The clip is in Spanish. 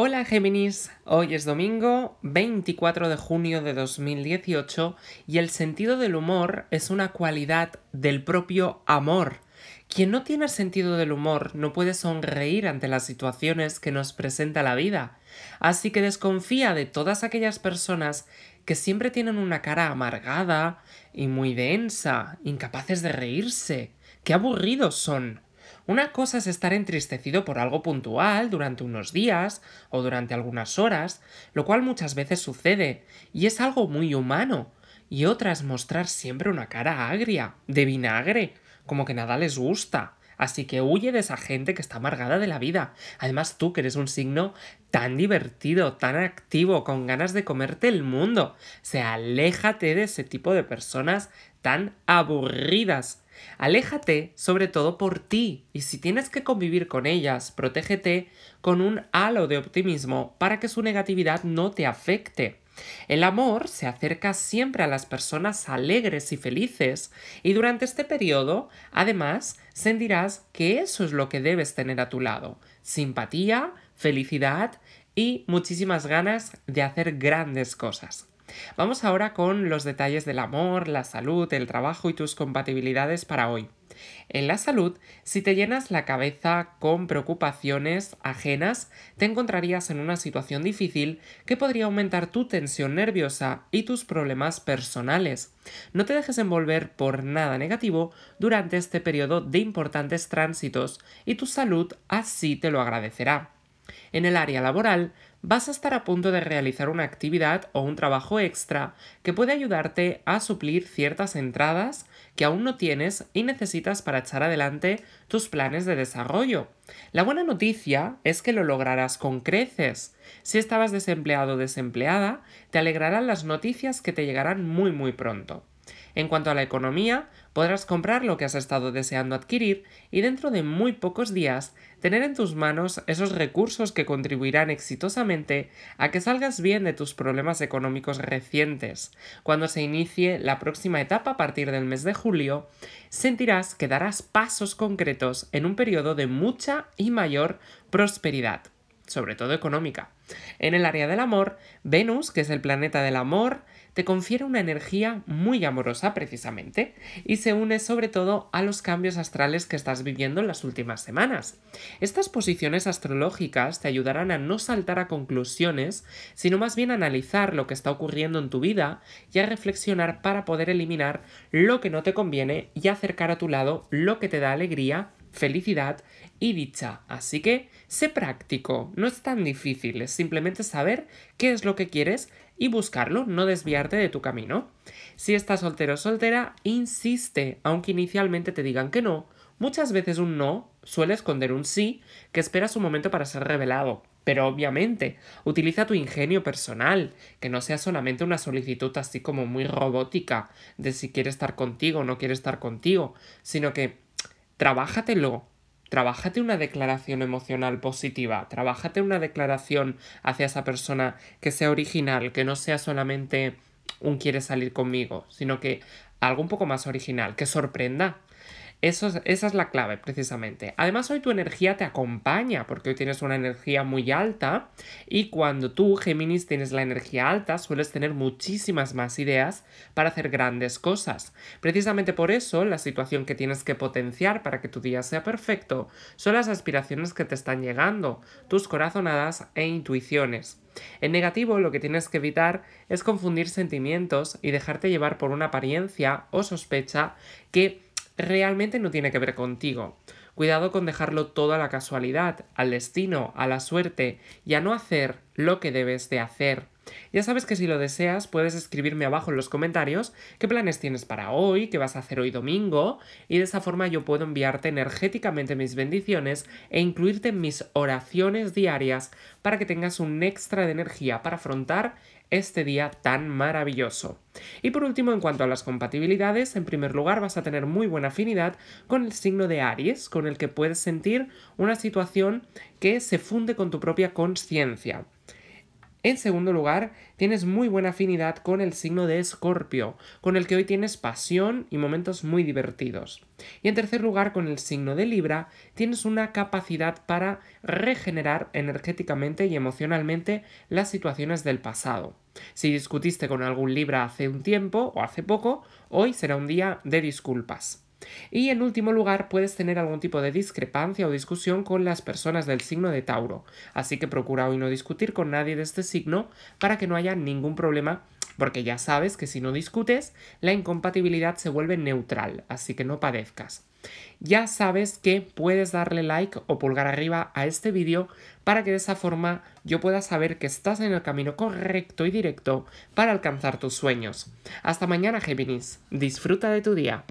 Hola Géminis, hoy es domingo 24 de junio de 2018 y el sentido del humor es una cualidad del propio amor. Quien no tiene sentido del humor no puede sonreír ante las situaciones que nos presenta la vida, así que desconfía de todas aquellas personas que siempre tienen una cara amargada y muy densa, incapaces de reírse. ¡Qué aburridos son! Una cosa es estar entristecido por algo puntual durante unos días o durante algunas horas, lo cual muchas veces sucede, y es algo muy humano, y otra es mostrar siempre una cara agria, de vinagre, como que nada les gusta. Así que huye de esa gente que está amargada de la vida. Además tú que eres un signo tan divertido, tan activo, con ganas de comerte el mundo. O sea, aléjate de ese tipo de personas tan aburridas Aléjate sobre todo por ti y si tienes que convivir con ellas, protégete con un halo de optimismo para que su negatividad no te afecte. El amor se acerca siempre a las personas alegres y felices y durante este periodo, además, sentirás que eso es lo que debes tener a tu lado, simpatía, felicidad y muchísimas ganas de hacer grandes cosas. Vamos ahora con los detalles del amor, la salud, el trabajo y tus compatibilidades para hoy. En la salud, si te llenas la cabeza con preocupaciones ajenas, te encontrarías en una situación difícil que podría aumentar tu tensión nerviosa y tus problemas personales. No te dejes envolver por nada negativo durante este periodo de importantes tránsitos y tu salud así te lo agradecerá. En el área laboral, vas a estar a punto de realizar una actividad o un trabajo extra que puede ayudarte a suplir ciertas entradas que aún no tienes y necesitas para echar adelante tus planes de desarrollo. La buena noticia es que lo lograrás con creces. Si estabas desempleado o desempleada, te alegrarán las noticias que te llegarán muy muy pronto. En cuanto a la economía, podrás comprar lo que has estado deseando adquirir y dentro de muy pocos días tener en tus manos esos recursos que contribuirán exitosamente a que salgas bien de tus problemas económicos recientes. Cuando se inicie la próxima etapa a partir del mes de julio, sentirás que darás pasos concretos en un periodo de mucha y mayor prosperidad sobre todo económica. En el área del amor, Venus, que es el planeta del amor, te confiere una energía muy amorosa precisamente y se une sobre todo a los cambios astrales que estás viviendo en las últimas semanas. Estas posiciones astrológicas te ayudarán a no saltar a conclusiones, sino más bien a analizar lo que está ocurriendo en tu vida y a reflexionar para poder eliminar lo que no te conviene y acercar a tu lado lo que te da alegría, felicidad y dicha. Así que sé práctico, no es tan difícil, es simplemente saber qué es lo que quieres y buscarlo, no desviarte de tu camino. Si estás soltero o soltera, insiste, aunque inicialmente te digan que no. Muchas veces un no suele esconder un sí que espera su momento para ser revelado. Pero obviamente, utiliza tu ingenio personal, que no sea solamente una solicitud así como muy robótica de si quiere estar contigo o no quiere estar contigo, sino que trabájatelo, Trabájate una declaración emocional positiva, trabájate una declaración hacia esa persona que sea original, que no sea solamente un quiere salir conmigo, sino que algo un poco más original, que sorprenda eso, esa es la clave, precisamente. Además, hoy tu energía te acompaña, porque hoy tienes una energía muy alta y cuando tú, Géminis, tienes la energía alta, sueles tener muchísimas más ideas para hacer grandes cosas. Precisamente por eso, la situación que tienes que potenciar para que tu día sea perfecto son las aspiraciones que te están llegando, tus corazonadas e intuiciones. En negativo, lo que tienes que evitar es confundir sentimientos y dejarte llevar por una apariencia o sospecha que realmente no tiene que ver contigo. Cuidado con dejarlo todo a la casualidad, al destino, a la suerte y a no hacer lo que debes de hacer. Ya sabes que si lo deseas puedes escribirme abajo en los comentarios qué planes tienes para hoy, qué vas a hacer hoy domingo y de esa forma yo puedo enviarte energéticamente mis bendiciones e incluirte en mis oraciones diarias para que tengas un extra de energía para afrontar este día tan maravilloso. Y por último, en cuanto a las compatibilidades, en primer lugar vas a tener muy buena afinidad con el signo de Aries, con el que puedes sentir una situación que se funde con tu propia conciencia. En segundo lugar, tienes muy buena afinidad con el signo de Escorpio, con el que hoy tienes pasión y momentos muy divertidos. Y en tercer lugar, con el signo de Libra, tienes una capacidad para regenerar energéticamente y emocionalmente las situaciones del pasado. Si discutiste con algún Libra hace un tiempo o hace poco, hoy será un día de disculpas. Y en último lugar, puedes tener algún tipo de discrepancia o discusión con las personas del signo de Tauro, así que procura hoy no discutir con nadie de este signo para que no haya ningún problema, porque ya sabes que si no discutes, la incompatibilidad se vuelve neutral, así que no padezcas. Ya sabes que puedes darle like o pulgar arriba a este vídeo para que de esa forma yo pueda saber que estás en el camino correcto y directo para alcanzar tus sueños. Hasta mañana Géminis, disfruta de tu día.